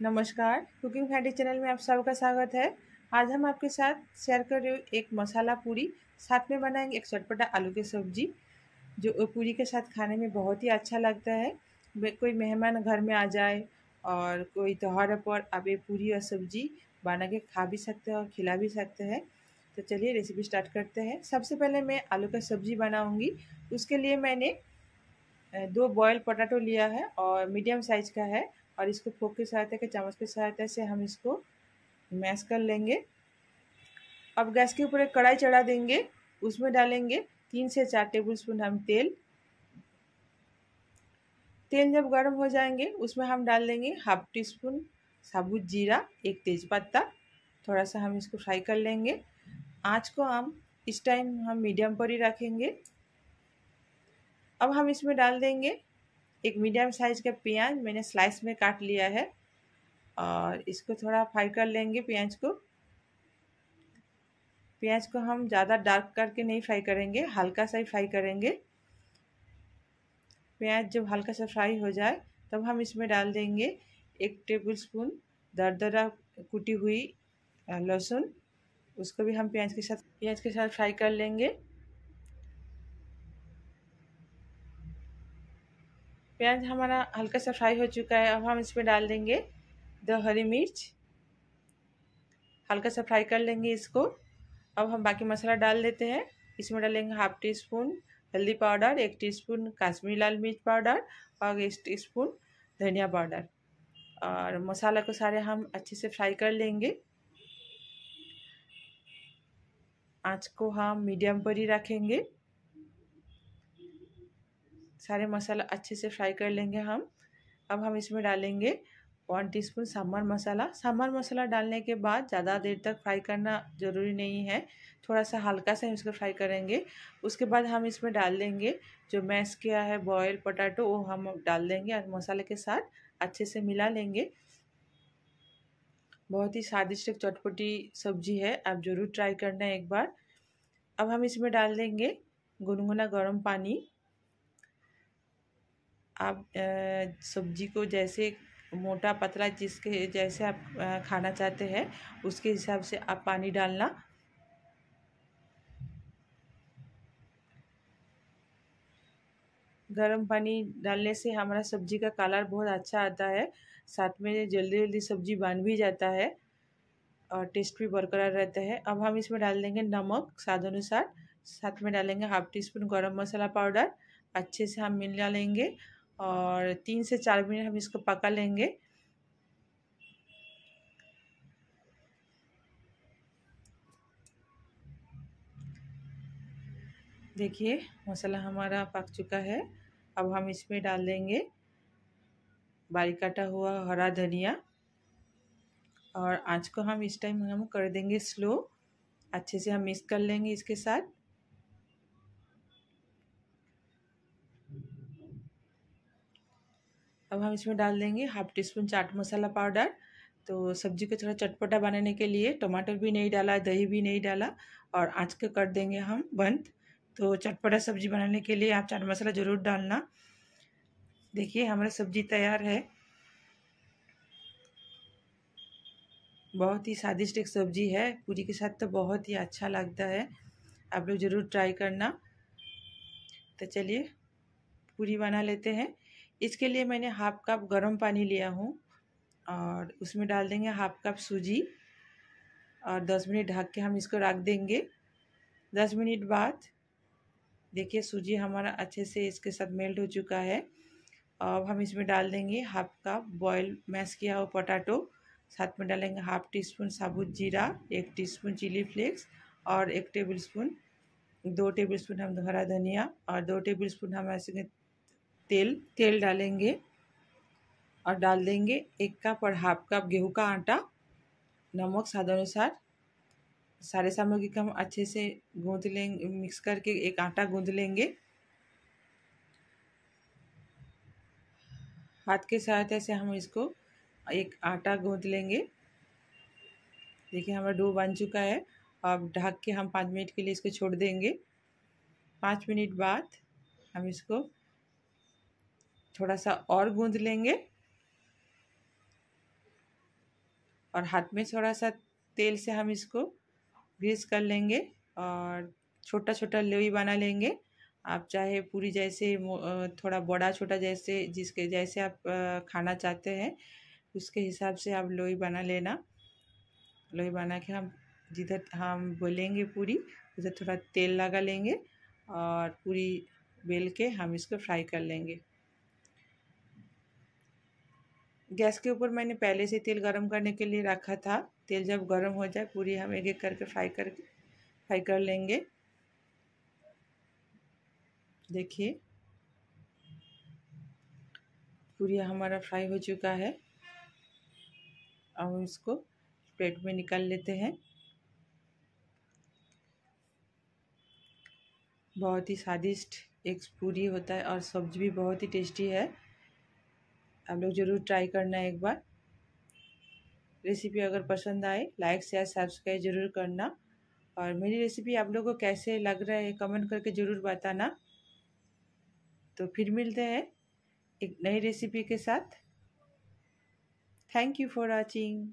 नमस्कार cooking fatty channel में आप सबका स्वागत है आज हम आपके साथ शेयर कर रहे हो एक मसाला पूरी साथ में बनाएंगे एक चटपटा आलू की सब्जी जो पूरी के साथ खाने में बहुत ही अच्छा लगता है कोई मेहमान घर में आ जाए और कोई त्यौहार पर आप ये पूरी और सब्जी बना के खा भी सकते हैं और खिला भी सकते हैं तो चलिए रेसिपी स्टार्ट करते हैं सबसे पहले मैं आलू का सब्जी बनाऊँगी उसके लिए मैंने दो बॉयल पोटैटो लिया है और मीडियम साइज़ का है और इसको फोक की सहायता के चम्मच की सहायता से हम इसको मैश कर लेंगे अब गैस के ऊपर एक कढ़ाई चढ़ा देंगे उसमें डालेंगे तीन से चार टेबल स्पून हम तेल तेल जब गर्म हो जाएंगे उसमें हम डाल देंगे हाफ टी स्पून साबुत जीरा एक तेज़पत्ता थोड़ा सा हम इसको फ्राई कर लेंगे आँच को हम इस टाइम हम मीडियम पर ही रखेंगे अब हम इसमें डाल देंगे एक मीडियम साइज़ का प्याज मैंने स्लाइस में काट लिया है और इसको थोड़ा फ्राई कर लेंगे प्याज को प्याज को हम ज़्यादा डार्क करके नहीं फ्राई करेंगे हल्का सा ही फ्राई करेंगे प्याज जब हल्का सा फ्राई हो जाए तब हम इसमें डाल देंगे एक टेबल स्पून दरदरा कुटी हुई लहसुन उसको भी हम प्याज के साथ प्याज के साथ फ्राई कर लेंगे प्याज हमारा हल्का सा फ्राई हो चुका है अब हम इसमें डाल देंगे दो हरी मिर्च हल्का सा फ्राई कर लेंगे इसको अब हम बाकी मसाला डाल देते हैं इसमें डालेंगे हाफ टी स्पून हल्दी पाउडर एक टीस्पून काश्मीरी लाल मिर्च पाउडर और एक टी स्पून धनिया पाउडर और मसाला को सारे हम अच्छे से फ्राई कर लेंगे आँच को हम मीडियम पर ही रखेंगे सारे मसाला अच्छे से फ्राई कर लेंगे हम अब हम इसमें डालेंगे वन टीस्पून सांभर मसाला सांभर मसाला डालने के बाद ज़्यादा देर तक फ्राई करना ज़रूरी नहीं है थोड़ा सा हल्का सा इसको फ्राई करेंगे उसके बाद हम इसमें डाल देंगे जो मैश किया है बॉयल पोटैटो वो हम डाल देंगे और मसाले के साथ अच्छे से मिला लेंगे बहुत ही स्वादिष्ट चटपटी सब्जी है आप ज़रूर ट्राई करना एक बार अब हम इसमें डाल देंगे गुनगुना गर्म पानी आप सब्जी को जैसे मोटा पतला जिसके जैसे आप खाना चाहते हैं उसके हिसाब से आप पानी डालना गर्म पानी डालने से हमारा सब्जी का कलर बहुत अच्छा आता है साथ में जल्दी जल्दी सब्जी बन भी जाता है और टेस्ट भी बरकरार रहता है अब हम इसमें डाल देंगे नमक स्वाद अनुसार साथ में डालेंगे हाफ टी स्पून गर्म मसाला पाउडर अच्छे से हम मिला लेंगे और तीन से चार मिनट हम इसको पका लेंगे देखिए मसाला हमारा पक चुका है अब हम इसमें डाल देंगे बारीक काटा हुआ हरा धनिया और आँच को हम इस टाइम हम कर देंगे स्लो अच्छे से हम मिक्स कर लेंगे इसके साथ अब हम इसमें डाल देंगे half teaspoon chaat masala powder तो सब्जी को थोड़ा चटपटा बनाने के लिए टमाटर भी नहीं डाला दही भी नहीं डाला और आँच के कर देंगे हम बंद तो चटपटा सब्जी बनाने के लिए आप चाट मसाला ज़रूर डालना देखिए हमारा सब्जी तैयार है बहुत ही स्वादिष्ट एक सब्जी है पूरी के साथ तो बहुत ही अच्छा लगता है आप लोग ज़रूर ट्राई करना तो चलिए पूरी बना लेते हैं इसके लिए मैंने हाफ कप गर्म पानी लिया हूँ और उसमें डाल देंगे हाफ कप सूजी और 10 मिनट ढक के हम इसको रख देंगे 10 मिनट बाद देखिए सूजी हमारा अच्छे से इसके साथ मेल्ट हो चुका है अब हम इसमें डाल देंगे हाफ कप बॉयल मैश किया हुआ पोटैटो साथ में डालेंगे हाफ टी स्पून साबुत जीरा एक टीस्पून चिली फ्लेक्स और एक टेबल स्पून दो टेबल स्पून हम हरा धनिया और दो टेबल स्पून हम ऐसे तेल तेल डालेंगे और डाल देंगे एक कप और हाफ कप गेहूं का आटा नमक स्वाद अनुसार सारे सामग्री का हम अच्छे से गूँध लेंगे मिक्स करके एक आटा गूँध लेंगे हाथ के सहायता से हम इसको एक आटा गूँध लेंगे देखिए हमारा डो बन चुका है अब ढक के हम पाँच मिनट के लिए इसको छोड़ देंगे पाँच मिनट बाद हम इसको थोड़ा सा और गूंद लेंगे और हाथ में थोड़ा सा तेल से हम इसको ग्रीस कर लेंगे और छोटा छोटा लोई बना लेंगे आप चाहे पूरी जैसे थोड़ा बड़ा छोटा जैसे जिसके जैसे आप खाना चाहते हैं उसके हिसाब से आप लोई बना लेना लोई बना के हम जिधर हम बोलेंगे पूरी उधर थोड़ा तेल लगा लेंगे और पूरी बेल के हम इसको फ्राई कर लेंगे गैस के ऊपर मैंने पहले से तेल गरम करने के लिए रखा था तेल जब गरम हो जाए पूरी हम एक एक करके फ्राई कर फ्राई कर लेंगे देखिए पूरी हमारा फ्राई हो चुका है और इसको प्लेट में निकाल लेते हैं बहुत ही स्वादिष्ट एक पूरी होता है और सब्जी भी बहुत ही टेस्टी है आप लोग ज़रूर ट्राई करना एक बार रेसिपी अगर पसंद आए लाइक शेयर सब्सक्राइब ज़रूर करना और मेरी रेसिपी आप लोगों को कैसे लग रहा है कमेंट करके ज़रूर बताना तो फिर मिलते हैं एक नई रेसिपी के साथ थैंक यू फॉर वॉचिंग